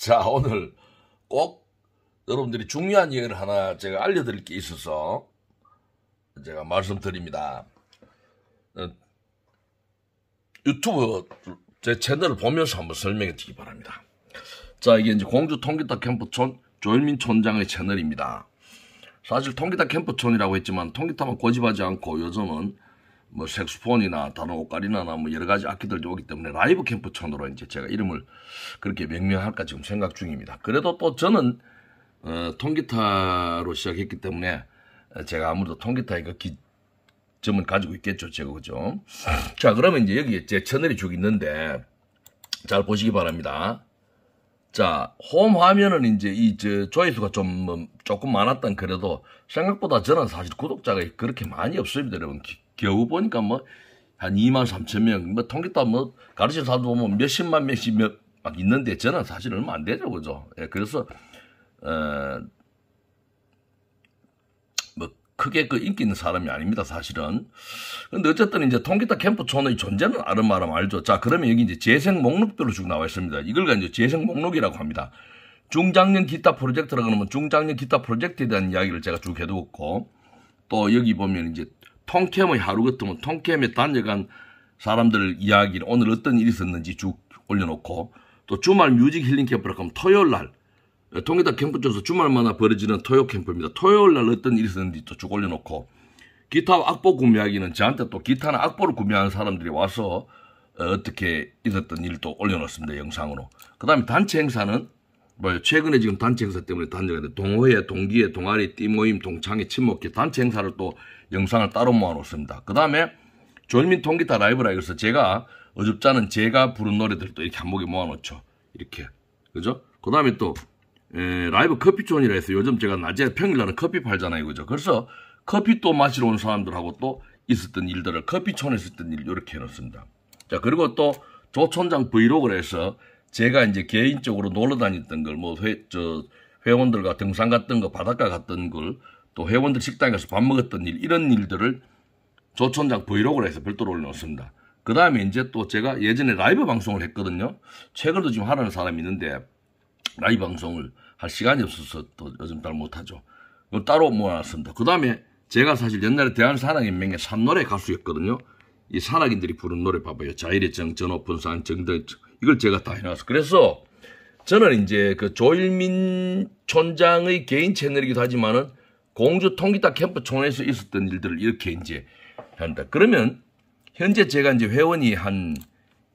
자, 오늘 꼭 여러분들이 중요한 얘기를 하나 제가 알려드릴 게 있어서 제가 말씀드립니다. 어, 유튜브 제 채널을 보면서 한번 설명해 드리기 바랍니다. 자, 이게 이제 공주 통기타 캠프촌 조일민 촌장의 채널입니다. 사실 통기타 캠프촌이라고 했지만 통기타만 고집하지 않고 요즘은 뭐색소폰이나단른 오카리나나 뭐 여러 가지 악기들도 오기 때문에 라이브 캠프촌으로 이제 제가 이름을 그렇게 명명할까 지금 생각 중입니다. 그래도 또 저는 어, 통기타로 시작했기 때문에 제가 아무래도 통기타의 그 기점은 가지고 있겠죠, 제가 그죠? 자, 그러면 이제 여기 제 채널이 쭉 있는데 잘 보시기 바랍니다. 자, 홈 화면은 이제 이 저 조회수가 좀 뭐 조금 많았던 그래도 생각보다 저는 사실 구독자가 그렇게 많이 없습니다, 여러분. 겨우 보니까 뭐 한 2만 3천 명, 뭐 통기타 뭐 가르치는 사람도 보면 몇십만 명씩 몇, 막 있는데 저는 사실 얼마 안 되죠, 그죠? 예, 그래서, 어, 뭐 크게 그 인기 있는 사람이 아닙니다, 사실은. 근데 어쨌든 이제 통기타 캠프촌의 존재는 아름아름 알죠. 자, 그러면 여기 이제 재생 목록별로 쭉 나와 있습니다. 이걸 가지고 재생 목록이라고 합니다. 중장년 기타 프로젝트라 그러면 중장년 기타 프로젝트에 대한 이야기를 제가 쭉 해두었고, 또 여기 보면 이제 통캠의 하루 같으면 통캠에 다녀간 사람들 이야기를 오늘 어떤 일이 있었는지 쭉 올려놓고 또 주말 뮤직 힐링 캠프라 하면 토요일 날 통일당 캠프쪽에서 주말마다 벌어지는 토요 캠프입니다. 토요일 날 어떤 일이 있었는지 또 쭉 올려놓고 기타 악보 구매하기는 저한테 또 기타나 악보를 구매하는 사람들이 와서 어, 어떻게 있었던 일도 올려놓습니다. 영상으로. 그 다음에 단체 행사는 뭐 최근에 지금 단체 행사 때문에 단체가 동호회, 동기회, 동아리, 띠모임, 동창회, 친목회 단체 행사를 또 영상을 따로 모아놓습니다. 그 다음에 조현민 통기타 라이브라 이래서 제가 어줍잖은 제가 부른 노래들 또 이렇게 한목에 모아놓죠. 이렇게 그죠? 그 다음에 또 에, 라이브 커피존이라 해서 요즘 제가 낮에 평일날은 커피 팔잖아요. 그죠? 그래서 커피 또 마시러 온 사람들하고 또 있었던 일들을 커피촌에있었던일 이렇게 해놓습니다. 자 그리고 또 조촌장 브이로그를해서 제가 이제 개인적으로 놀러 다녔던 걸 뭐 회원들과 등산 갔던 거 바닷가 갔던 걸또 회원들 식당에 가서 밥 먹었던 일 이런 일들을 조촌장브이로그를 해서 별도로 올려놓습니다. 그 다음에 이제 또 제가 예전에 라이브 방송을 했거든요. 최근에도 지금 하라는 사람이 있는데 라이브 방송을 할 시간이 없어서 또 요즘 잘 못하죠. 그걸 따로 모아놨습니다. 그 다음에 제가 사실 옛날에 대한사랑인명의 산노래 가수였거든요. 이 산악인들이 부른 노래 봐봐요. 자일의정, 전오픈산, 정등 이걸 제가 다 해놨어요. 그래서 저는 이제 그 조일민 촌장의 개인 채널이기도 하지만은 공주 통기타 캠프 총회에서 있었던 일들을 이렇게 이제 한다. 그러면 현재 제가 이제 회원이 한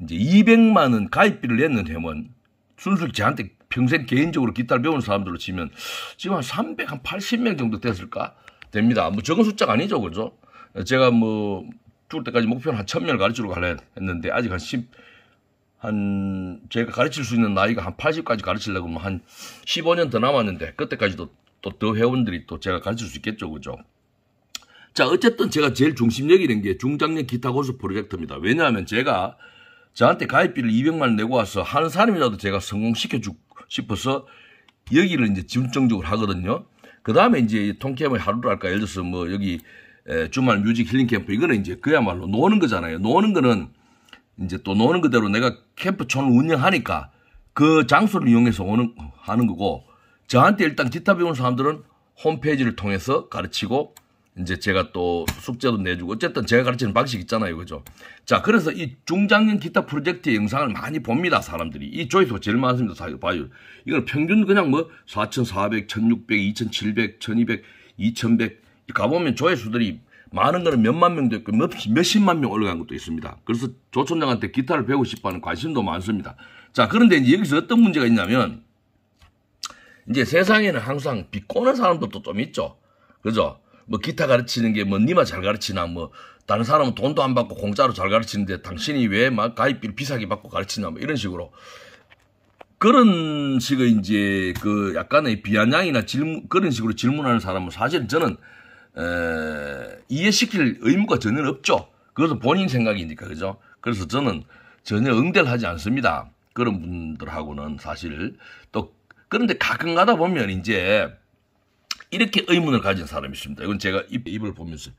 이제 200만 원 가입비를 냈는 회원 술술 제한테 평생 개인적으로 기타를 배우는 사람들로 치면 지금 한3 80명 정도 됐을까? 됩니다. 뭐 적은 숫자가 아니죠. 그죠? 제가 뭐 죽을 때까지 목표는 한 1000명을 가르치려고 했는데 아직 한 10, 한 제가 가르칠 수 있는 나이가 한 80까지 가르치려고 하면 뭐 한 15년 더 남았는데 그때까지도 또더 회원들이 또 제가 가르수 있겠죠. 그죠? 자, 어쨌든 제가 제일 중심 여이된 게 중장년 기타 고수 프로젝트입니다. 왜냐하면 제가 저한테 가입비를 200만 원 내고 와서 한 사람이라도 제가 성공시켜주고 싶어서 여기를 이제 집중적으로 하거든요. 그 다음에 이제 통캠을 하루로 할까. 예를 들어서 뭐 여기 주말 뮤직 힐링 캠프 이거는 이제 그야말로 노는 거잖아요. 노는 거는 이제 또 노는 그대로 내가 캠프촌을 운영하니까 그 장소를 이용해서 오는, 하는 거고 저한테 일단 기타 배우는 사람들은 홈페이지를 통해서 가르치고 이제 제가 또 숙제도 내주고 어쨌든 제가 가르치는 방식 있잖아요. 그죠? 자, 그래서 이 중장년 기타 프로젝트 영상을 많이 봅니다. 사람들이. 이 조회수가 제일 많습니다. 사유 봐요. 이걸 평균 그냥 뭐 4,400, 1,600, 2,700, 1,200, 2,100 가보면 조회수들이 많은 거는 몇만 명도 있고 몇, 몇십만 명 올라간 것도 있습니다. 그래서 조촌장한테 기타를 배우고 싶어 하는 관심도 많습니다. 자, 그런데 여기서 어떤 문제가 있냐면 이제 세상에는 항상 비꼬는 사람도 좀 있죠. 그죠? 뭐 기타 가르치는 게 뭐 니만 잘 가르치나 뭐 다른 사람은 돈도 안 받고 공짜로 잘 가르치는데 당신이 왜 막 가입비를 비싸게 받고 가르치나 뭐 이런 식으로 그런 식의 이제 그 약간의 비아냥이나 질문 그런 식으로 질문하는 사람은 사실 저는 에, 이해시킬 의무가 전혀 없죠. 그것은 본인 생각이니까 그죠. 그래서 저는 전혀 응대를 하지 않습니다. 그런 분들하고는 사실 또 그런데 가끔 가다 보면 이제 이렇게 의문을 가진 사람이 있습니다. 이건 제가 입, 입을 보면서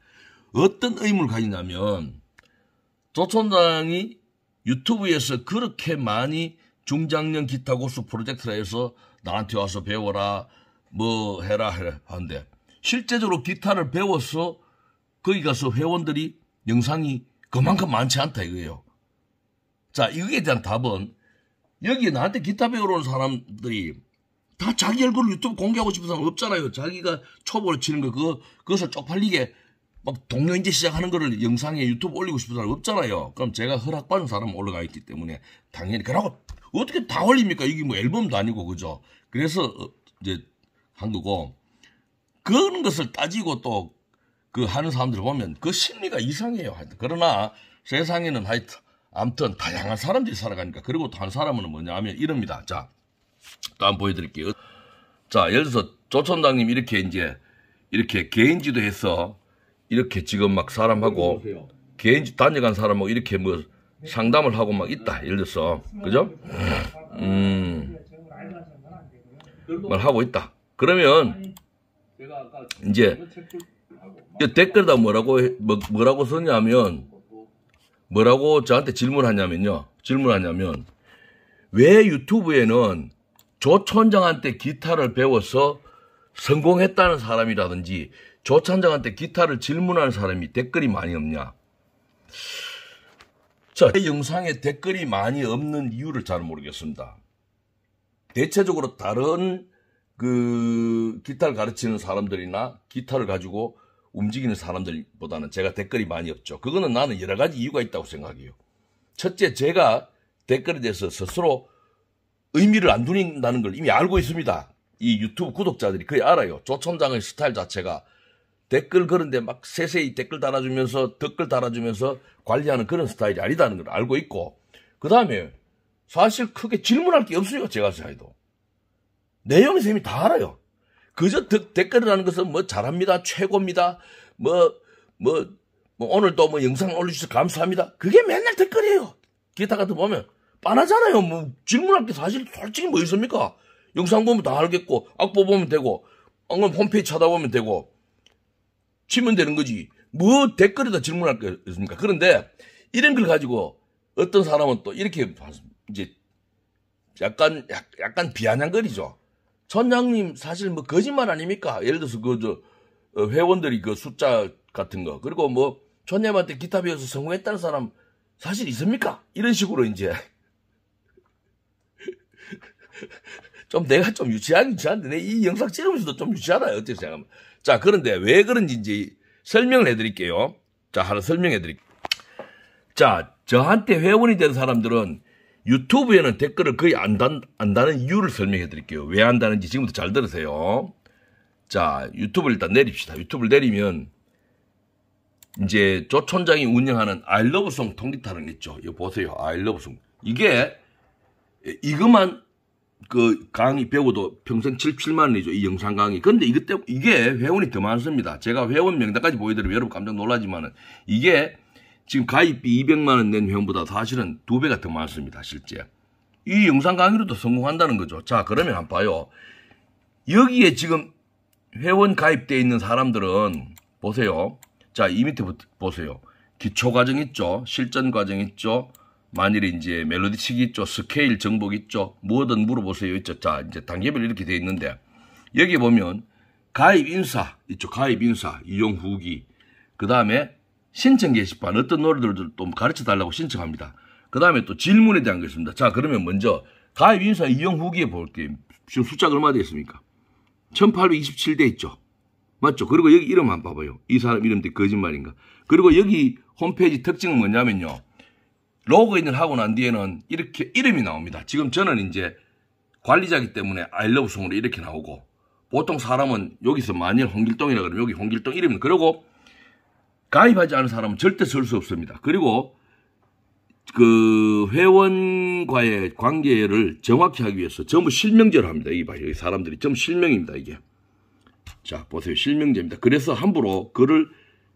어떤 의문을 가지냐면 조촌장이 유튜브에서 그렇게 많이 중장년 기타 고수 프로젝트라 해서 나한테 와서 배워라 뭐 해라 해라 하는데 실제적으로 기타를 배워서 거기 가서 회원들이 영상이 그만큼 많지 않다 이거예요. 자, 이거에 대한 답은 여기 나한테 기타 배우러 온 사람들이 다 자기 얼굴을 유튜브 공개하고 싶은 사람 없잖아요. 자기가 초보로 치는 거, 그 그것을 쪽팔리게 막동료 이제 시작하는 거를 영상에 유튜브 올리고 싶은 사람 없잖아요. 그럼 제가 허락받은 사람 올라가 있기 때문에 당연히. 그러고 어떻게 다 올립니까? 이게 뭐 앨범도 아니고, 그죠? 그래서 어, 이제 한 거고. 그런 것을 따지고 또 그 하는 사람들을 보면 그 심리가 이상해요. 하여튼. 그러나 세상에는 하여튼, 아무튼 다양한 사람들이 살아가니까. 그리고 또 한 사람은 뭐냐 하면 이럽니다. 자. 또 한 번 보여드릴게요. 자, 예를 들어서 조천장님 이렇게 이제 이렇게 개인지도 해서 이렇게 지금 막 사람하고 어, 개인지 다녀간 사람하고 이렇게 뭐 상담을 하고 막 있다. 예를 들어서. 그죠? 음. 말 하고 있다. 그러면 이제 댓글다 뭐라고 뭐, 뭐라고 썼냐면 뭐라고 저한테 질문하냐면요. 질문하냐면 왜 유튜브에는 조천장한테 기타를 배워서 성공했다는 사람이라든지 조천장한테 기타를 질문하는 사람이 댓글이 많이 없냐? 자, 제 영상에 댓글이 많이 없는 이유를 잘 모르겠습니다. 대체적으로 다른 그 기타를 가르치는 사람들이나 기타를 가지고 움직이는 사람들보다는 제가 댓글이 많이 없죠. 그거는 나는 여러 가지 이유가 있다고 생각해요. 첫째, 제가 댓글에 대해서 스스로 의미를 안두린다는걸 이미 알고 있습니다. 이 유튜브 구독자들이 그게 알아요. 조천장의 스타일 자체가 댓글 그런데 막 세세히 댓글 달아주면서 댓글 달아주면서 관리하는 그런 스타일이 아니다는 걸 알고 있고 그 다음에 사실 크게 질문할 게 없어요. 제가 사이도 내용이 쌤이 다 알아요. 그저 댓글이라는 것은 뭐 잘합니다, 최고입니다, 뭐, 뭐, 뭐 오늘도 뭐 영상 올려주셔서 감사합니다. 그게 맨날 댓글이에요. 기타 같은 보면 뻔하잖아요. 뭐 질문할 게 사실 솔직히 뭐 있습니까? 영상 보면 다 알겠고 악보 보면 되고 그럼 홈페이지 찾아보면 되고 치면 되는 거지. 뭐 댓글에다 질문할 게 있습니까? 그런데 이런 걸 가지고 어떤 사람은 또 이렇게 이제 약간 약간 비아냥거리죠. 천장님 사실 뭐 거짓말 아닙니까? 예를 들어서 그저 어, 회원들이 그 숫자 같은 거 그리고 뭐 천장님한테 기타 배워서 성공했다는 사람 사실 있습니까? 이런 식으로 이제 좀 내가 좀 유치한 유치한데 내 이 영상 찍으면서도 좀 유치하다 어떻게 생각하면 자 그런데 왜 그런지 설명을 해드릴게요 자 하나 설명해 드릴게요 자 저한테 회원이 된 사람들은 유튜브에는 댓글을 거의 안, 단, 안 다는 이유를 설명해 드릴게요 왜안 다는지 지금부터 잘 들으세요 자유튜브 일단 내립시다 유튜브를 내리면 이제 조촌장이 운영하는 아이러브송 통기타는 있죠 이거 보세요 아이러브송 이게 이것만 그 강의 배우도 평생 7, 7만 원이죠. 이 영상 강의. 근데 이것 때문에 이게 회원이 더 많습니다. 제가 회원 명단까지 보여드리면 여러분 깜짝 놀라지만은 이게 지금 가입비 200만 원 낸 회원보다 사실은 두 배가 더 많습니다. 실제. 이 영상 강의로도 성공한다는 거죠. 자, 그러면 한번 봐요. 여기에 지금 회원 가입돼 있는 사람들은 보세요. 자, 이 밑에 보세요. 기초 과정 있죠. 실전 과정 있죠. 만일 이제 멜로디 치기 있죠, 스케일 정복 있죠, 뭐든 물어보세요 있죠. 자, 이제 단계별 이렇게 되어 있는데 여기 보면 가입 인사 있죠, 가입 인사 이용 후기 그 다음에 신청 게시판 어떤 노래들도 또 가르쳐 달라고 신청합니다. 그 다음에 또 질문에 대한 게 있습니다. 자, 그러면 먼저 가입 인사 이용 후기에 볼게요. 지금 숫자가 얼마 되겠습니까 1827대 있죠. 맞죠? 그리고 여기 이름 한번 봐봐요. 이 사람 이름 때 거짓말인가? 그리고 여기 홈페이지 특징은 뭐냐면요. 로그인을 하고 난 뒤에는 이렇게 이름이 나옵니다. 지금 저는 이제 관리자기 때문에 아이러브송으로 이렇게 나오고 보통 사람은 여기서 만일 홍길동이라 그러면 여기 홍길동 이름입니다. 그리고 가입하지 않은 사람은 절대 쓸 수 없습니다. 그리고 그 회원과의 관계를 정확히 하기 위해서 전부 실명제로 합니다. 이게 봐요. 사람들이 전부 실명입니다. 이게. 자, 보세요. 실명제입니다. 그래서 함부로 글을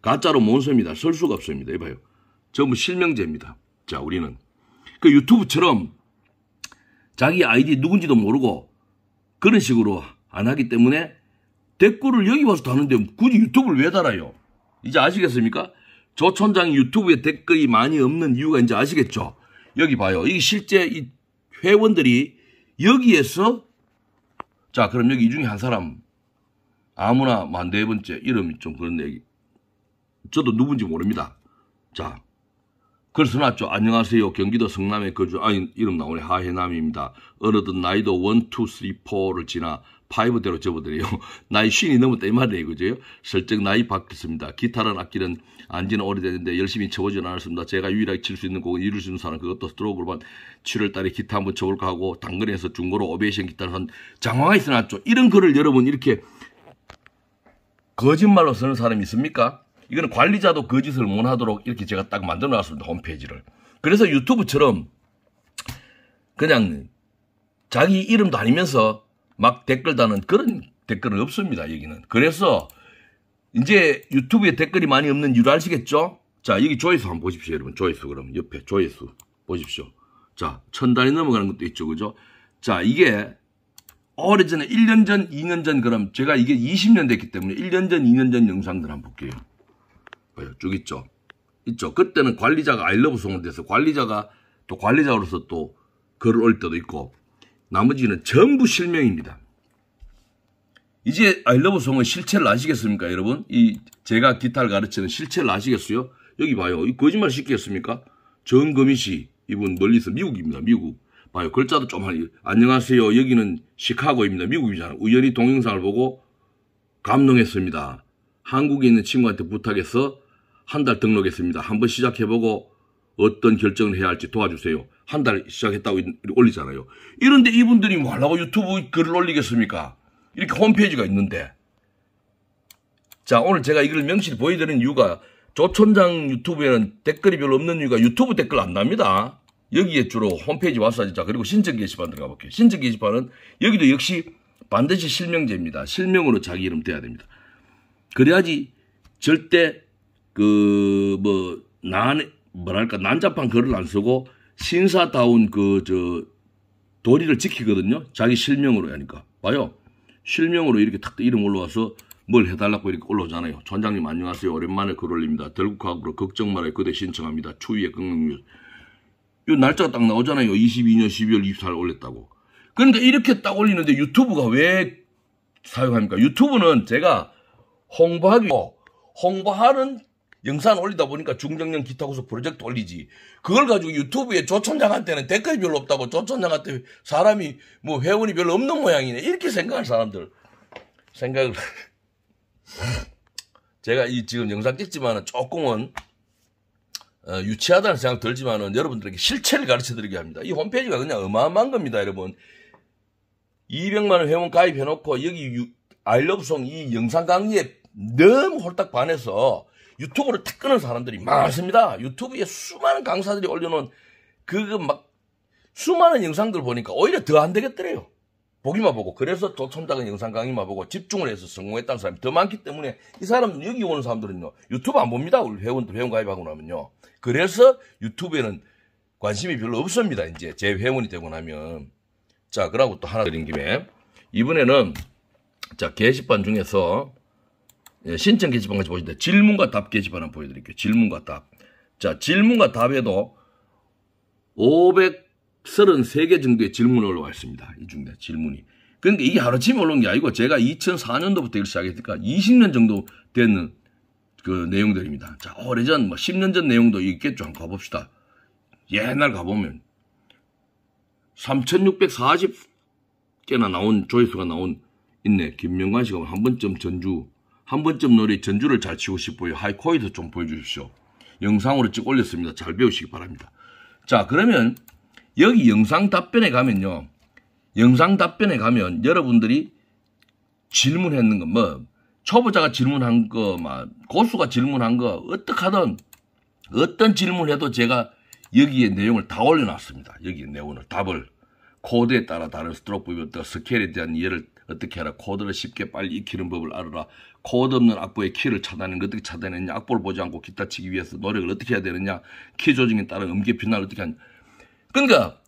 가짜로 몬셈니다. 쓸 수가 없습니다. 이봐요. 전부 실명제입니다. 자, 우리는. 그 유튜브처럼 자기 아이디 누군지도 모르고 그런 식으로 안 하기 때문에 댓글을 여기 와서 다는데 굳이 유튜브를 왜 달아요? 이제 아시겠습니까? 조천장 유튜브에 댓글이 많이 없는 이유가 이제 아시겠죠? 여기 봐요. 이게 실제 이 회원들이 여기에서 자 그럼 여기 이 중에 한 사람 아무나 만네 뭐 번째 이름이 좀 그런 얘기 저도 누군지 모릅니다. 자그 글쓰놨죠. 안녕하세요. 경기도 성남에 거주, 아, 이름 나오네. 하해남입니다. 어느덧 나이도 1, 2, 3, 4를 지나 5대로 접어드려요. 나이 쉰이 넘었다 이 말이에요. 그죠? 슬쩍 나이 바뀌었습니다. 기타를 악기는 안지는 오래됐는데 열심히 쳐보진 않았습니다. 제가 유일하게 칠 수 있는 곡은 이룰 수 있는 사람 그것도 스트로크로만 7월달에 기타 한번 쳐볼까 하고 당근에서 중고로 오베이션 기타를 한 장황하게 써놨죠. 이런 글을 여러분 이렇게 거짓말로 쓰는 사람이 있습니까? 이거는 관리자도 거짓을 그 못 하도록 이렇게 제가 딱 만들어 놨습니다. 홈페이지를. 그래서 유튜브처럼 그냥 자기 이름도 아니면서 막 댓글 다는 그런 댓글은 없습니다. 여기는. 그래서 이제 유튜브에 댓글이 많이 없는 이유를 아시겠죠? 자, 여기 조회수 한번 보십시오, 여러분. 조회수 그럼 옆에 조회수 보십시오. 자, 천 단위 넘어가는 것도 있죠. 그죠? 자, 이게 오래전에 1년 전, 2년 전 그럼 제가 이게 20년 됐기 때문에 1년 전, 2년 전 영상들 한번 볼게요. 거예요. 쭉 있죠. 있죠. 그때는 관리자가 아이러브 송을 돼서 관리자가 또 관리자로서 또 글을 올 때도 있고 나머지는 전부 실명입니다. 이제 아이러브 송의 실체를 아시겠습니까, 여러분? 이 제가 기타를 가르치는 실체를 아시겠어요? 여기 봐요. 이 거짓말 시키겠습니까? 정금희 씨 이분 멀리서 미국입니다. 미국 봐요. 글자도 좀 하니 안녕하세요. 여기는 시카고입니다. 미국이잖아요. 우연히 동영상을 보고 감동했습니다. 한국에 있는 친구한테 부탁해서 한달 등록했습니다. 한번 시작해보고 어떤 결정을 해야 할지 도와주세요. 한 달 시작했다고 올리잖아요. 이런데 이분들이 뭐 하려고 유튜브 글을 올리겠습니까? 이렇게 홈페이지가 있는데. 자, 오늘 제가 이걸 명시히 보여드리는 이유가 조촌장 유튜브에는 댓글이 별로 없는 이유가 유튜브 댓글 안 납니다. 여기에 주로 홈페이지 와서 자 그리고 신청 게시판 들어가 볼게요. 신청 게시판은 여기도 역시 반드시 실명제입니다. 실명으로 자기 이름 돼야 됩니다. 그래야지 절대 그뭐난 뭐랄까 난잡한 글을 안 쓰고 신사다운 그 저 도리를 지키거든요. 자기 실명으로 하니까 봐요. 실명으로 이렇게 탁 이름 올라와서 뭘 해달라고 이렇게 올라오잖아요. 전장님 안녕하세요. 오랜만에 글 올립니다. 들국화학으로 걱정 말아요. 그대 신청합니다. 추위에 긍정률. 요 날짜가 딱 나오잖아요. 22년 12월 24일 올렸다고. 그러니까 이렇게 딱 올리는데 유튜브가 왜 사용합니까? 유튜브는 제가 홍보하기, 홍보하는 영상 올리다 보니까 중장년 기타 고수 프로젝트 올리지. 그걸 가지고 유튜브에 조천장한테는 댓글이 별로 없다고 조천장한테 사람이 뭐 회원이 별로 없는 모양이네. 이렇게 생각할 사람들 생각을 제가 이 지금 영상 찍지만은 조금은 어, 유치하다는 생각 들지만은 여러분들에게 실체를 가르쳐드리게 합니다. 이 홈페이지가 그냥 어마어마한 겁니다, 여러분. 200만 원 회원 가입해놓고 여기 유, 아이러브송 이 영상 강의에 너무 홀딱 반해서 유튜브를 탁 끄는 사람들이 많습니다. 유튜브에 수많은 강사들이 올려놓은 그막 그 수많은 영상들 보니까 오히려 더 안 되겠더래요. 보기만 보고 그래서 도첨당은 영상 강의만 보고 집중을 해서 성공했다는 사람이 더 많기 때문에 이 사람 여기 오는 사람들은요 유튜브 안 봅니다 우리 회원들 회원 가입하고 나면요 그래서 유튜브에는 관심이 별로 없습니다 이제 제 회원이 되고 나면 자 그러고 또 하나 드린 김에 이번에는 자 게시판 중에서 예, 신청 게시판까지 보시는데 질문과 답 게시판 한 번 보여드릴게요. 질문과 답. 자, 질문과 답에도 533개 정도의 질문이 올라와 있습니다. 이 중에 질문이. 그러니까 이게 하루아침 올라온 게 아니고 제가 2004년도부터 이일 시작했으니까 20년 정도 되는 그 내용들입니다. 자, 오래전, 뭐 10년 전 내용도 있겠죠. 한번 가봅시다. 옛날 가보면 3640개나 나온 조회수가 나온 있네. 김명관 씨가 한 번쯤 전주 한 번쯤 노래 전주를 잘 치고 싶어요. 하이코이도 좀 보여주십시오. 영상으로 찍 올렸습니다. 잘 배우시기 바랍니다. 자, 그러면 여기 영상 답변에 가면요. 영상 답변에 가면 여러분들이 질문했는 거, 뭐, 초보자가 질문한 거, 막, 뭐, 고수가 질문한 거, 어떡하든, 어떤 질문해도 을 제가 여기에 내용을 다 올려놨습니다. 여기에 내용을, 답을. 코드에 따라 다른 스트로크 부위 스케일에 대한 이해를 어떻게 하라, 코드를 쉽게 빨리 익히는 법을 알아라, 거듭없는 악보의 키를 차단하는 어떻게 차단했냐, 악보를 보지 않고 기타 치기 위해서 노력을 어떻게 해야 되느냐, 키 조정에 따른 음계 변화를 어떻게 하냐. 그러니까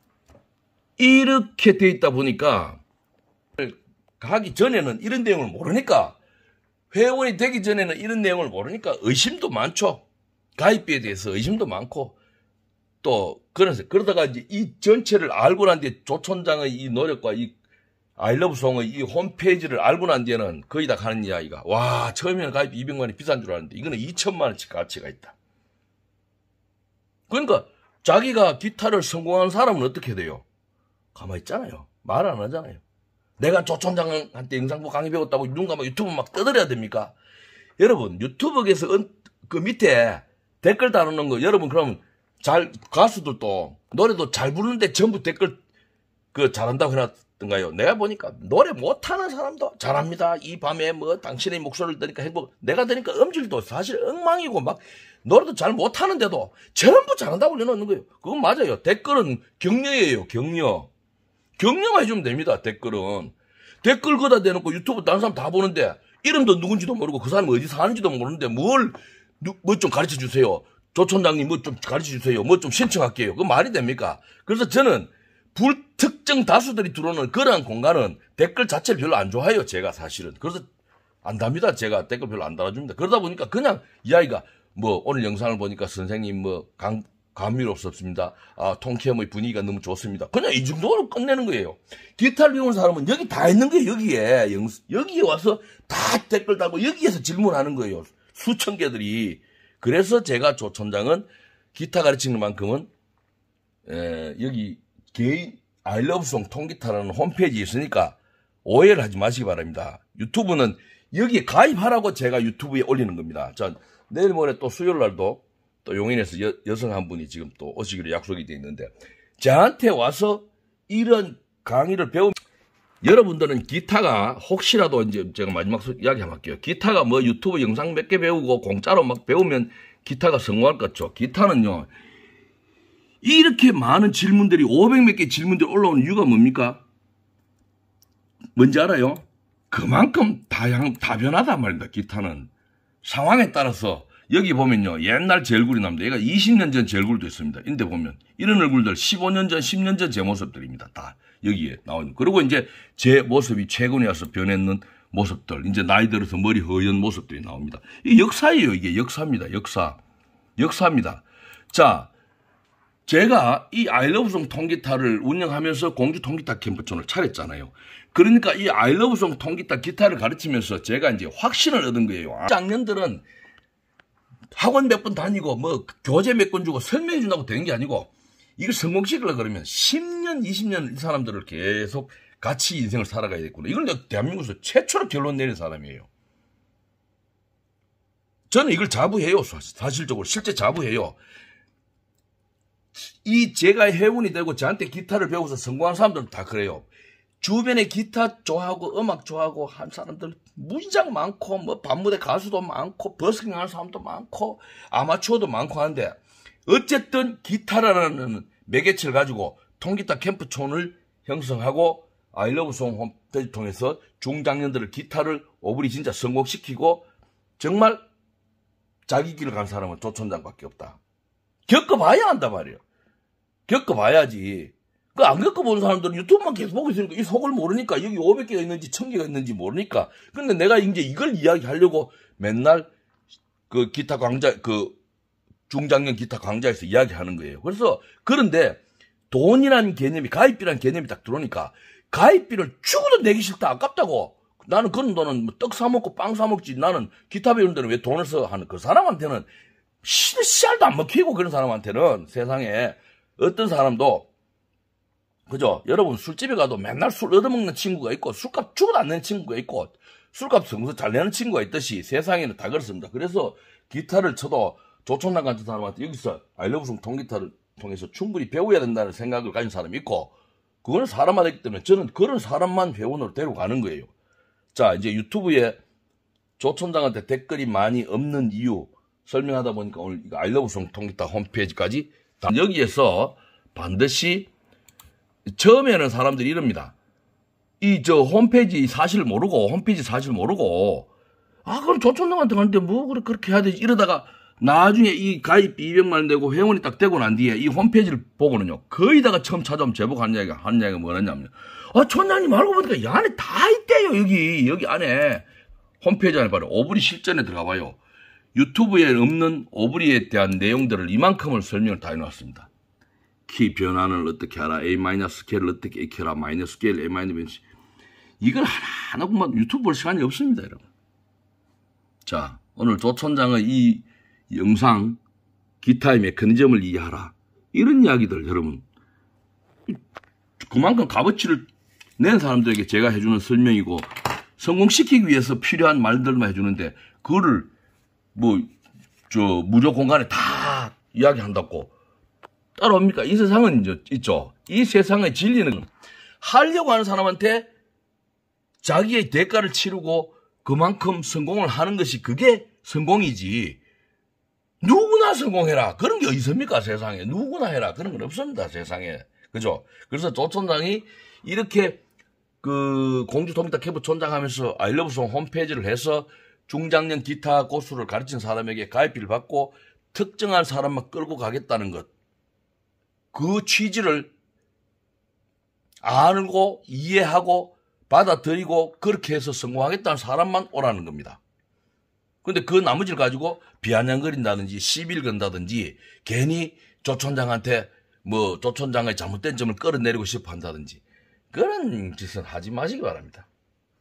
이렇게 돼 있다 보니까 가기 전에는 이런 내용을 모르니까 회원이 되기 전에는 이런 내용을 모르니까 의심도 많죠. 가입비에 대해서 의심도 많고 또 그래서 그러다가 이제 이 전체를 알고 난 뒤에 조촌장의 이 노력과 이 아이러브송의 이 홈페이지를 알고 난 뒤에는 거의 다 가는 이야기가 와 처음에는 가입 200만 원이 비싼 줄 알았는데 이거는 2천만 원치 가치가 있다. 그러니까 자기가 기타를 성공한 사람은 어떻게 돼요? 가만히 있잖아요. 말 안 하잖아요. 내가 조촌장한테 영상부 강의 배웠다고 눈 감아 유튜브 막 떠들어야 됩니까? 여러분 유튜브에서 그 밑에 댓글 다루는 거 여러분 그러면잘 가수들도 노래도 잘 부르는데 전부 댓글 그 잘한다고 해놨 어가요 내가 보니까 노래 못하는 사람도 잘합니다. 이 밤에 뭐 당신의 목소리를 들으니까 행복. 내가 들으니까 음질도 사실 엉망이고 막 노래도 잘 못하는데도 전부 잘한다고 올려놓는 거예요. 그건 맞아요. 댓글은 격려예요. 격려. 격려만 해주면 됩니다. 댓글은. 댓글 거다 대놓고 유튜브 다른 사람 다 보는데 이름도 누군지도 모르고 그사람 어디 사는지도 모르는데 뭘, 뭐좀 가르쳐 주세요. 조촌장님 뭐 좀 가르쳐 주세요. 뭐 좀 신청할게요. 그 말이 됩니까? 그래서 저는 불특정 다수들이 들어오는 그러한 공간은 댓글 자체를 별로 안 좋아해요. 제가 사실은. 그래서 안 답니다. 제가 댓글 별로 안 달아줍니다. 그러다 보니까 그냥 이 아이가 뭐 오늘 영상을 보니까 선생님 뭐 강, 감미롭습니다. 아, 통쾌함의 분위기가 너무 좋습니다. 그냥 이 정도로 끝내는 거예요. 기타를 배우는 사람은 여기 다 있는 거예요, 여기에. 영, 여기에 와서 다 댓글 달고 여기에서 질문하는 거예요. 수천 개들이. 그래서 제가 조천장은 기타 가르치는 만큼은, 에, 여기 개인 아이러브송 통기타라는 홈페이지에 있으니까 오해를 하지 마시기 바랍니다. 유튜브는 여기 가입하라고 제가 유튜브에 올리는 겁니다. 자, 내일 모레 또 수요일 날도 또 용인에서 여, 성한 분이 지금 또 오시기로 약속이 돼 있는데 저한테 와서 이런 강의를 배우면 여러분들은 기타가 혹시라도 이제 제가 마지막 이야기 한번 할게요. 기타가 뭐 유튜브 영상 몇 개 배우고 공짜로 막 배우면 기타가 성공할 것 같죠. 기타는요. 이렇게 많은 질문들이 500몇 개 질문들이 올라오는 이유가 뭡니까? 뭔지 알아요? 그만큼 다양, 다변하단 말입니다. 기타는. 상황에 따라서 여기 보면요. 옛날 제 얼굴이 납니다. 얘가 20년 전 제 얼굴도 있습니다. 인데 보면 이런 얼굴들 15년 전, 10년 전 제 모습들입니다. 다 여기에 나오는. 그리고 이제 제 모습이 최근에 와서 변했는 모습들. 이제 나이 들어서 머리 허연 모습들이 나옵니다. 이 역사예요. 이게 역사입니다. 역사. 역사입니다. 자, 제가 이 아이러브송 통기타를 운영하면서 공주 통기타 캠프촌을 차렸잖아요. 그러니까 이 아이러브송 통기타 기타를 가르치면서 제가 이제 확신을 얻은 거예요. 아, 작년들은 학원 몇 번 다니고 뭐 교재 몇 권 주고 설명해 준다고 되는 게 아니고 이걸 성공시키려 그러면 10년, 20년 이 사람들을 계속 같이 인생을 살아가야겠구나. 되 이걸 내가 대한민국에서 최초로 결론 내린 사람이에요. 저는 이걸 자부해요. 사실적으로 실제 자부해요. 이 제가 회원이 되고 저한테 기타를 배워서 성공한 사람들 은다 그래요. 주변에 기타 좋아하고 음악 좋아하고 한 사람들 문장 많고 뭐 반무대 가수도 많고 버스킹 하는 사람도 많고 아마추어도 많고 하는데 어쨌든 기타라는 매개체를 가지고 통기타 캠프촌을 형성하고 아이러브송 홈페이지 통해서 중장년들을 기타를 오브리 진짜 성공시키고 정말 자기 길을 간 사람은 조천장밖에 없다. 겪어봐야 한단 말이에요. 겪어봐야지. 그 안 겪어본 사람들은 유튜브만 계속 보고 있으니까 이 속을 모르니까 여기 500개가 있는지 1000개가 있는지 모르니까. 근데 내가 이제 이걸 이야기하려고 맨날 그 기타 강좌, 그 중장년 기타 강좌에서 이야기하는 거예요. 그래서 그런데 돈이란 개념이 가입비란 개념이 딱 들어오니까 가입비를 죽어도 내기 싫다 아깝다고 나는 그런 돈은 뭐떡 사먹고 빵 사먹지 나는 기타 배우는 데는 왜 돈을 써 하는 그 사람한테는 씨알도 안 먹히고 그런 사람한테는 세상에 어떤 사람도 그죠? 여러분 술집에 가도 맨날 술 얻어먹는 친구가 있고 술값 죽어도 안 내는 친구가 있고 술값 정서 잘 내는 친구가 있듯이 세상에는 다 그렇습니다. 그래서 기타를 쳐도 조촌남 같은 사람한테 여기서 아이러브송 통기타를 통해서 충분히 배워야 된다는 생각을 가진 사람이 있고 그거는 사람마다 있기 때문에 저는 그런 사람만 회원으로 데려가는 거예요. 자 이제 유튜브에 조촌장한테 댓글이 많이 없는 이유 설명하다 보니까 오늘 이거 알러브 송통기타 홈페이지까지 다 여기에서 반드시 처음에는 사람들이 이럽니다. 이 저 홈페이지 사실 모르고 홈페이지 사실 모르고 아 그럼 조촌동한테 갔는데 뭐 그렇게 그렇게 해야 되지 이러다가 나중에 이 가입 200만 원 되고 회원이 딱 되고 난 뒤에 이 홈페이지를 보고는요 거의 다가 처음 찾아오면 제보하는 얘기가 하는 얘기가 뭐냐면요 아 촌장님 알고 보니까 이 안에 다 있대요 여기 여기 안에 홈페이지 안에 바로 오브리 실전에 들어가 봐요 유튜브에 없는 오브리에 대한 내용들을 이만큼을 설명을 다 해놨습니다. 키 변환을 어떻게 하라, A 마이너스 케일을 어떻게 익혀라, 마이너스 스케일, A 마이너스 시 이걸 하나하나만 유튜브 볼 시간이 없습니다, 여러분. 자, 오늘 조천장의 이 영상, 기타의 메커니즘을 이해하라. 이런 이야기들, 여러분. 그만큼 값어치를 낸 사람들에게 제가 해주는 설명이고, 성공시키기 위해서 필요한 말들만 해주는데, 그거를 뭐저 무료 공간에 다 이야기한다고 따로옵니까이 세상은 이제 있죠. 이 세상의 진리는 하려고 하는 사람한테 자기의 대가를 치르고 그만큼 성공을 하는 것이 그게 성공이지. 누구나 성공해라. 그런 게 어디 있습니까? 세상에. 누구나 해라. 그런 건 없습니다. 세상에. 그죠? 그래서 조촌장이 이렇게 그 공주 도미타 캐브 촌장 하면서 아이러브송 홈페이지를 해서 중장년 기타 고수를 가르친 사람에게 가입비를 받고 특정한 사람만 끌고 가겠다는 것. 그 취지를 알고 이해하고 받아들이고 그렇게 해서 성공하겠다는 사람만 오라는 겁니다. 근데 그 나머지를 가지고 비아냥거린다든지 시비를 건다든지 괜히 조촌장한테 뭐 조촌장의 잘못된 점을 끌어내리고 싶어 한다든지 그런 짓은 하지 마시기 바랍니다.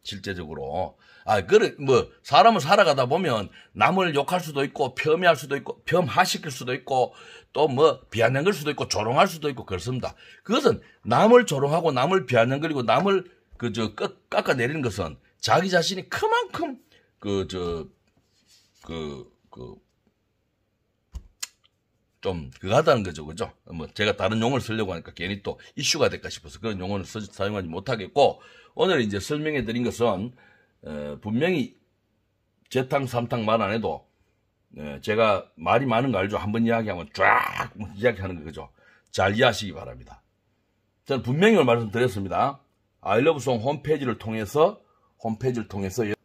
실제적으로. 아, 그래, 뭐, 사람을 살아가다 보면 남을 욕할 수도 있고, 폄훼할 수도 있고, 폄하시킬 수도 있고, 또 뭐, 비아냥거릴 수도 있고, 조롱할 수도 있고, 그렇습니다. 그것은 남을 조롱하고, 남을 비아냥거리고, 남을 그, 저, 깎아내리는 것은 자기 자신이 그만큼, 그, 저, 그, 그, 좀 그하다는 거죠, 그죠? 뭐 제가 다른 용어를 쓰려고 하니까 괜히 또 이슈가 될까 싶어서 그런 용어를 사용하지 못하겠고 오늘 이제 설명해 드린 것은 어, 분명히 재탕 삼탕 말안 해도 예, 제가 말이 많은 거 알죠? 한번 이야기하면 쫙 이야기하는 거죠잘 이해하시기 바랍니다. 저는 분명히 오늘 말씀드렸습니다. 아이러브송 홈페이지를 통해서 홈페이지를 통해서 예,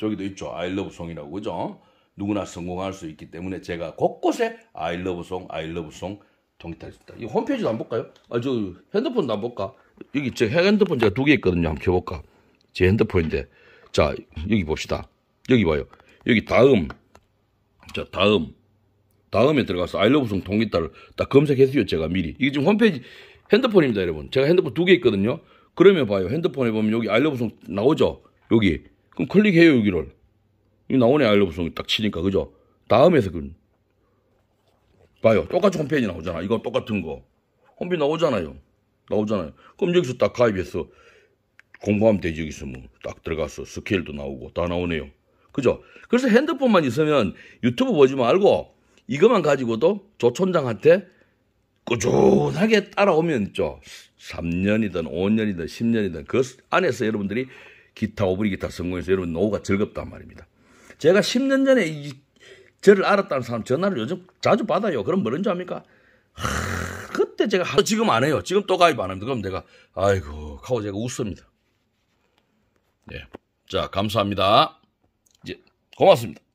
저기도 있죠. 아이러브송이라고 그죠? 누구나 성공할 수 있기 때문에 제가 곳곳에 아이러브송 아이러브송 동기타입니다. 이 홈페이지도 안 볼까요? 아저 핸드폰도 안 볼까? 여기 제 핸드폰 제가 두 개 있거든요. 한번 켜볼까? 제 핸드폰인데. 자, 여기 봅시다. 여기 봐요. 여기 다음. 자, 다음. 다음에 들어가서 아이러브송 통기타를 딱 검색했어요. 제가 미리. 이게 지금 홈페이지 핸드폰입니다. 여러분. 제가 핸드폰 두 개 있거든요. 그러면 봐요. 핸드폰에 보면 여기 아이러브송 나오죠? 여기. 그럼 클릭해요. 여기를. 여기 나오네. 아이러브송 딱 치니까. 그죠? 다음에서 그 봐요. 똑같이 홈페이지 나오잖아. 이거 똑같은 거. 홈페이지 나오잖아요. 나오잖아요. 그럼 여기서 딱 가입해서 공부하면 되지, 여기서 뭐. 딱 들어가서 스케일도 나오고 다 나오네요. 그죠? 그래서 핸드폰만 있으면 유튜브 보지 말고 이것만 가지고도 조촌장한테 꾸준하게 따라오면 저 3년이든 5년이든 10년이든 그 안에서 여러분들이 기타 오브리 기타 성공해서 여러분 노후가 즐겁단 말입니다. 제가 10년 전에 이, 저를 알았다는 사람 전화를 요즘 자주 받아요. 그럼 뭐라는 줄 압니까? 하... 그때 제가 지금 안 해요. 지금 또 가입 안 합니다. 그럼 내가 아이고 카고 제가 웃습니다. 네, 자, 감사합니다. 이제 고맙습니다.